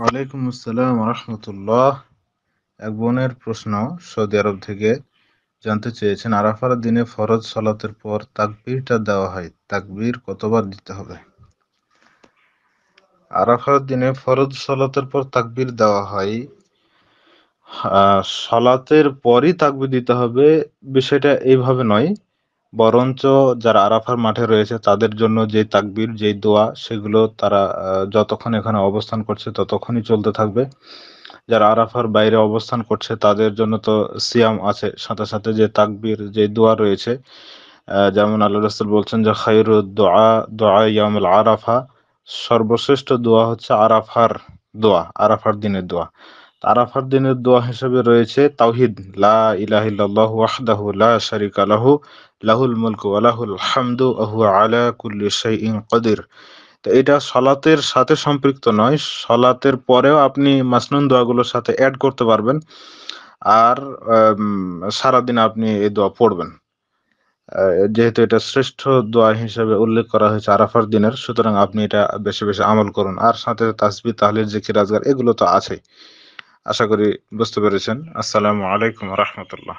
ওয়ালাইকুম আসসালাম রহমতুল্লাহ এক বোনের প্রশ্ন সৌদি আরব থেকে জানতে চেয়েছেন আরাফার দিনে ফরজ সালাতের পর তাকবীরটা দেওয়া হয় তাকবীর কতবার দিতে হবে আরাফার দিনে ফরজ সালাতের পর তাকবীর দেওয়া হয় সালাতের পরই তাকবীর দিতে হবে বিষয়টা এইভাবে নয় বরঞ্চ যারা আরাফার মাঠে রয়েছে তাদের জন্য যে তাকবির যে দোয়া সেগুলো তারা যতক্ষণ এখানে অবস্থান করছে ততক্ষণই চলতে থাকবে যারা আরাফার বাইরে অবস্থান করছে তাদের জন্য তো সিয়াম আছে সাথে সাথে যে তাকবির যে দোয়া রয়েছে যেমন আল্লাহ রসুল বলছেন যে খাইরু দোয়া দোয়া ইয়ামুল আরাফা সর্বশ্রেষ্ঠ দোয়া হচ্ছে আরাফার দোয়া আরাফার দিনের দোয়া আরাফার দিনের দোয়া হিসেবে রয়েছে তাওহিদ লা লা লাহু লাহুল মুলক আলাহুল হামদু আহু আলা কুল্লি ইন কদির তো এটা সলাতের সাথে সম্পৃক্ত নয় সলাতের পরেও আপনি মাসনুন দোয়াগুলোর সাথে অ্যাড করতে পারবেন আর সারাদিন আপনি এই দোয়া পড়বেন যেহেতু এটা শ্রেষ্ঠ দোয়া হিসেবে উল্লেখ করা হয়েছে আরাফার দিনের সুতরাং আপনি এটা বেশি বেশি আমল করুন আর সাথে তাসবি তাহলে যে আজগার এগুলো তো আছেই আশা করি বুঝতে পেরেছেন আসসালামু আলাইকুম রহমতুল্লাহ